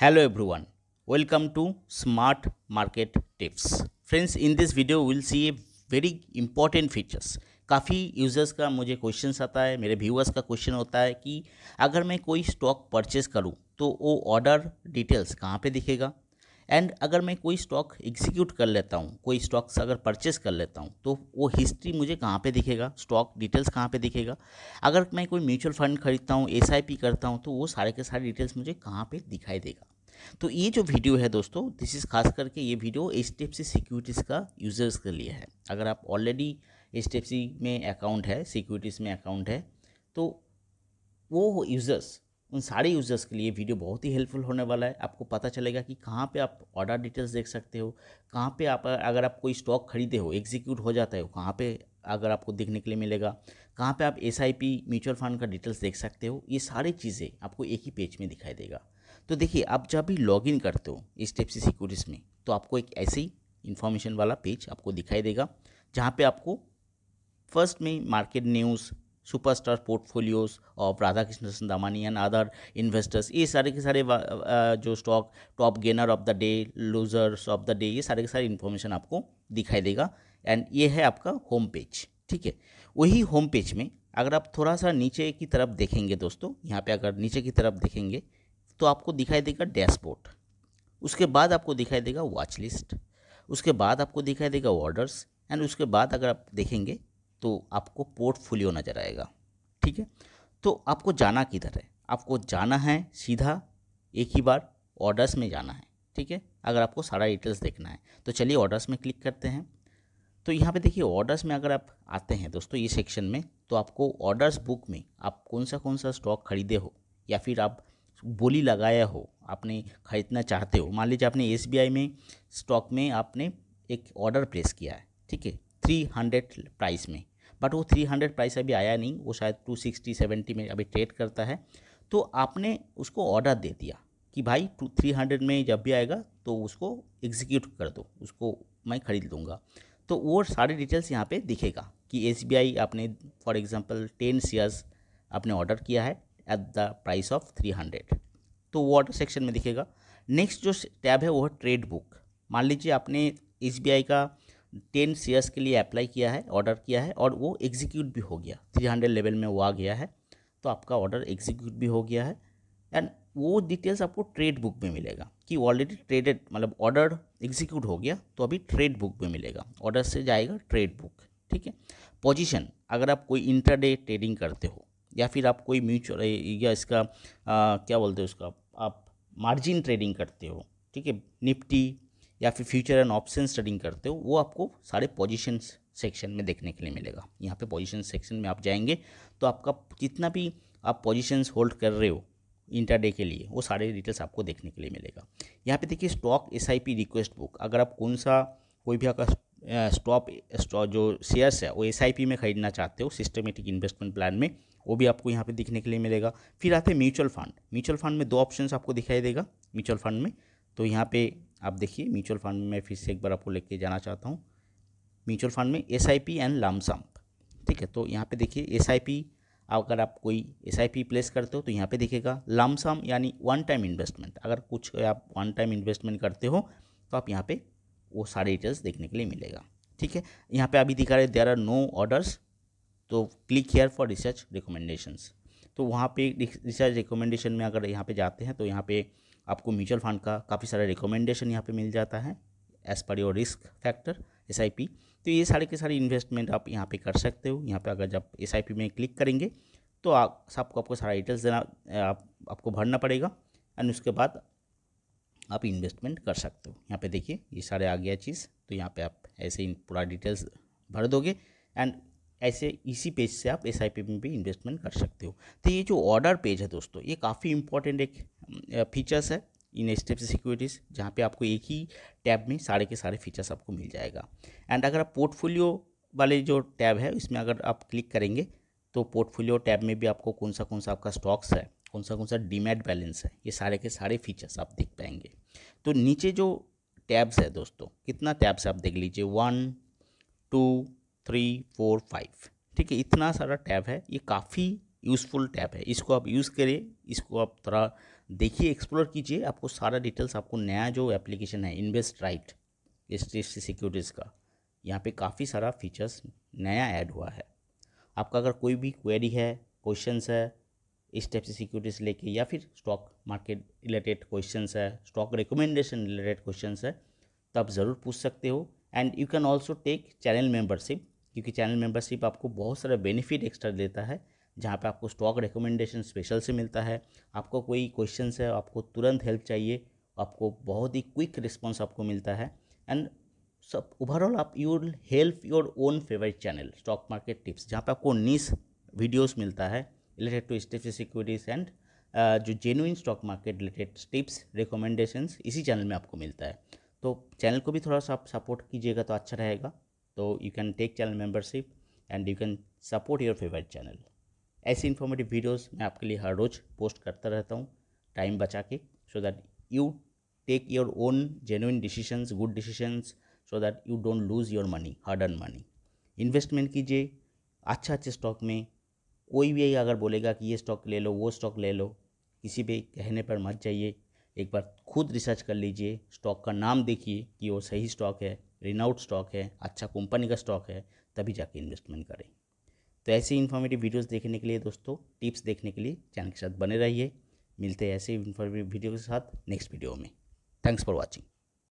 hello everyone welcome to smart market tips friends in this video we'll see a very important features काफ़ी users का मुझे question आता है मेरे viewers का क्वेश्चन होता है कि अगर मैं कोई स्टॉक परचेस करूं तो वो ऑर्डर डिटेल्स कहां पे दिखेगा एंड अगर मैं कोई स्टॉक एग्जीक्यूट कर लेता हूँ कोई स्टॉक्स अगर परचेस कर लेता हूँ तो वो हिस्ट्री मुझे कहाँ पे दिखेगा स्टॉक डिटेल्स कहाँ पे दिखेगा अगर मैं कोई म्यूचुअल फंड खरीदता हूँ एस करता हूँ तो वो सारे के सारे डिटेल्स मुझे कहाँ पर दिखाई देगा तो ये जो वीडियो है दोस्तों दिस इज़ खास करके ये video H F C securities का यूज़र्स के लिए है अगर आप ऑलरेडी एच एफ सी में अकाउंट है सिक्योरिटीज़ में अकाउंट है तो वो यूज़र्स उन सारे यूज़र्स के लिए वीडियो बहुत ही हेल्पफुल होने वाला है आपको पता चलेगा कि कहाँ पे आप ऑर्डर डिटेल्स देख सकते हो कहाँ पे आप अगर आप कोई स्टॉक खरीदे हो एग्जीक्यूट हो जाता है कहाँ पे अगर आपको देखने के लिए मिलेगा कहाँ पे आप एस म्यूचुअल फंड का डिटेल्स देख सकते हो ये सारी चीज़ें आपको एक ही पेज में दिखाई देगा तो देखिए आप जब भी लॉगिन करते हो इस टेप सी सिक्योरिटीज में तो आपको एक ही इन्फॉर्मेशन वाला पेज आपको दिखाई देगा जहाँ पर आपको फर्स्ट में market news superstar portfolios of Radha Krishna Damani and other investors ये सारे के सारे जो stock top gainer of the day losers of the day ये सारे के सारे इन्फॉर्मेशन आपको दिखाई देगा एंड ये है आपका होम पेज ठीक है वही होम पेज में अगर आप थोड़ा सा नीचे की तरफ देखेंगे दोस्तों यहाँ पे अगर नीचे की तरफ देखेंगे तो आपको दिखाई देगा डैशबोर्ड उसके बाद आपको दिखाई देगा वॉच लिस्ट उसके बाद आपको दिखाई देगा ऑर्डर्स एंड उसके बाद अगर आप देखेंगे तो आपको पोर्टफोलियो नज़र आएगा ठीक है तो आपको जाना किधर है आपको जाना है सीधा एक ही बार ऑर्डर्स में जाना है ठीक है अगर आपको सारा डिटेल्स देखना है तो चलिए ऑर्डर्स में क्लिक करते हैं तो यहाँ पे देखिए ऑर्डर्स में अगर आप आते हैं दोस्तों ये सेक्शन में तो आपको ऑर्डर्स बुक में आप कौन सा कौन सा स्टॉक खरीदे हो या फिर आप बोली लगाया हो आपने खरीदना चाहते हो मान लीजिए आपने एस में स्टॉक में आपने एक ऑर्डर प्लेस किया है ठीक है थ्री हंड्रेड प्राइस में बट वो थ्री हंड्रेड प्राइस अभी आया नहीं वो शायद टू सिक्सटी सेवेंटी में अभी ट्रेड करता है तो आपने उसको ऑर्डर दे दिया कि भाई टू थ्री हंड्रेड में जब भी आएगा तो उसको एग्जीक्यूट कर दो उसको मैं ख़रीद लूँगा तो वो सारे डिटेल्स यहाँ पे दिखेगा कि एस आपने फॉर एग्जाम्पल टेन शेयर्स आपने ऑर्डर किया है at the price of three hundred तो वो ऑर्डर सेक्शन में दिखेगा नेक्स्ट जो टैब है वो है ट्रेड बुक मान लीजिए आपने एस का टेन शेयर्स के लिए अप्लाई किया है ऑर्डर किया है और वो एग्जीक्यूट भी हो गया थ्री हंड्रेड लेवल में वो आ गया है तो आपका ऑर्डर एग्जीक्यूट भी हो गया है एंड वो डिटेल्स आपको ट्रेड बुक में मिलेगा कि ऑलरेडी ट्रेडेड मतलब ऑर्डर एग्जीक्यूट हो गया तो अभी ट्रेड बुक में मिलेगा ऑर्डर से जाएगा ट्रेड बुक ठीक है पोजिशन अगर आप कोई इंटरडे ट्रेडिंग करते हो या फिर आप कोई म्यूचुअल या इसका आ, क्या बोलते हो उसका आप मार्जिन ट्रेडिंग करते हो ठीक है निफ्टी या फिर फ्यूचर एंड ऑप्शन स्टडिंग करते हो वो आपको सारे पोजिशन सेक्शन में देखने के लिए मिलेगा यहाँ पे पोजिशन सेक्शन में आप जाएंगे तो आपका जितना भी आप पोजिशंस होल्ड कर रहे हो इंटरडे के लिए वो सारे डिटेल्स आपको देखने के लिए मिलेगा यहाँ पे देखिए स्टॉक एस रिक्वेस्ट बुक अगर आप कौन सा कोई भी आपका स्टॉप जो शेयर्स है वो एस में खरीदना चाहते हो सिस्टमेटिक इन्वेस्टमेंट प्लान में वो भी आपको यहाँ पे देखने के लिए मिलेगा फिर आते हैं म्यूचुअल फंड म्यूचुअल फंड में दो ऑप्शंस आपको दिखाई देगा म्यूचुअल फंड में तो यहाँ पे आप देखिए म्यूचुअल फंड में फिर से एक बार आपको लेके जाना चाहता हूँ म्यूचुअल फंड में S I P and lump sum ठीक है तो यहाँ पे देखिए एस आई पी अगर आप कोई एस आई पी प्लेस करते हो तो यहाँ पे देखिएगा लामसम यानी वन टाइम इन्वेस्टमेंट अगर कुछ आप वन टाइम इन्वेस्टमेंट करते हो तो आप यहाँ पे वो सारे डिटेल्स देखने के लिए मिलेगा ठीक है यहाँ पे अभी दिखा रहे देर आर नो ऑर्डर्स तो click here for research recommendations तो वहाँ पे रिसर्च रिकमेंडेशन में अगर यहाँ पे जाते हैं तो यहाँ पे आपको म्यूचुअल फंड का काफ़ी सारा रिकमेंडेशन यहाँ पे मिल जाता है as per your risk factor S तो ये सारे के सारे इन्वेस्टमेंट आप यहाँ पे कर सकते हो यहाँ पे अगर जब एस में क्लिक करेंगे तो आप सबको आपको सारा डिटेल्स देना आप, आपको भरना पड़ेगा एंड उसके बाद आप इन्वेस्टमेंट कर सकते हो यहाँ पे देखिए ये सारे आ गया चीज़ तो यहाँ पे आप ऐसे ही पूरा डिटेल्स भर दोगे एंड ऐसे इसी पेज से आप एस आई पी में भी इन्वेस्टमेंट कर सकते हो तो ये जो ऑर्डर पेज है दोस्तों ये काफ़ी इंपॉर्टेंट एक फीचर्स है इन स्टेप सिक्योरिटीज़ जहाँ पे आपको एक ही टैब में सारे के सारे फीचर्स आपको मिल जाएगा एंड अगर आप पोर्टफोलियो वाले जो टैब है इसमें अगर आप क्लिक करेंगे तो पोर्टफोलियो टैब में भी आपको कौन सा कौन सा आपका स्टॉक्स है कौन सा कौन सा डीमेट बैलेंस है ये सारे के सारे फीचर्स आप देख पाएंगे तो नीचे जो टैब्स है दोस्तों कितना टैब्स आप देख लीजिए one two three four five ठीक है इतना सारा टैब है ये काफ़ी यूज़फुल टैब है इसको आप यूज़ करिए इसको आप थोड़ा देखिए एक्सप्लोर कीजिए आपको सारा डिटेल्स आपको नया जो एप्लीकेशन है invest right H D securities का यहाँ पे काफ़ी सारा फीचर्स नया ऐड हुआ है आपका अगर कोई भी क्वेरी है क्वेश्चंस है इस टाइप से सिक्योरिटीज़ लेके या फिर स्टॉक मार्केट रिलेटेड क्वेश्चंस है स्टॉक रिकमेंडेशन रिलेटेड क्वेश्चंस है तो आप ज़रूर पूछ सकते हो and you can also take channel membership क्योंकि चैनल मेंबरशिप आपको बहुत सारा बेनिफिट एक्स्ट्रा देता है जहाँ पे आपको स्टॉक रिकमेंडेशन स्पेशल से मिलता है आपको कोई क्वेश्चन है आपको तुरंत हेल्प चाहिए आपको बहुत ही क्विक रिस्पॉन्स आपको मिलता है एंड सब ओवरऑल आप you help your own favourite channel stock market tips जहाँ पे आपको नीस वीडियोस मिलता है रिलेटेड टू स्टेफ सिक्योरिटीज एंड जो genuine stock market related tips recommendations इसी चैनल में आपको मिलता है तो चैनल को भी थोड़ा सा आप सपोर्ट कीजिएगा तो अच्छा रहेगा तो you can take channel membership and you can support your favourite channel ऐसी इन्फॉर्मेटिव वीडियोस मैं आपके लिए हर रोज़ पोस्ट करता रहता हूँ टाइम बचा के so that you take your own genuine decisions good decisions so that you don't lose your money hard earn money investment कीजिए अच्छा अच्छे स्टॉक में कोई भी अगर बोलेगा कि ये स्टॉक ले लो वो स्टॉक ले लो किसी भी कहने पर मत जाइए एक बार खुद रिसर्च कर लीजिए स्टॉक का नाम देखिए कि वो सही स्टॉक है रिनाउट स्टॉक है अच्छा कंपनी का स्टॉक है तभी जाके इन्वेस्टमेंट करें तो ऐसे इन्फॉर्मेटिव वीडियोस देखने के लिए दोस्तों टिप्स देखने के लिए चैनल के साथ बने रहिए मिलते हैं ऐसे इन्फॉर्मेटिव वीडियो के साथ नेक्स्ट वीडियो में थैंक्स फॉर वॉचिंग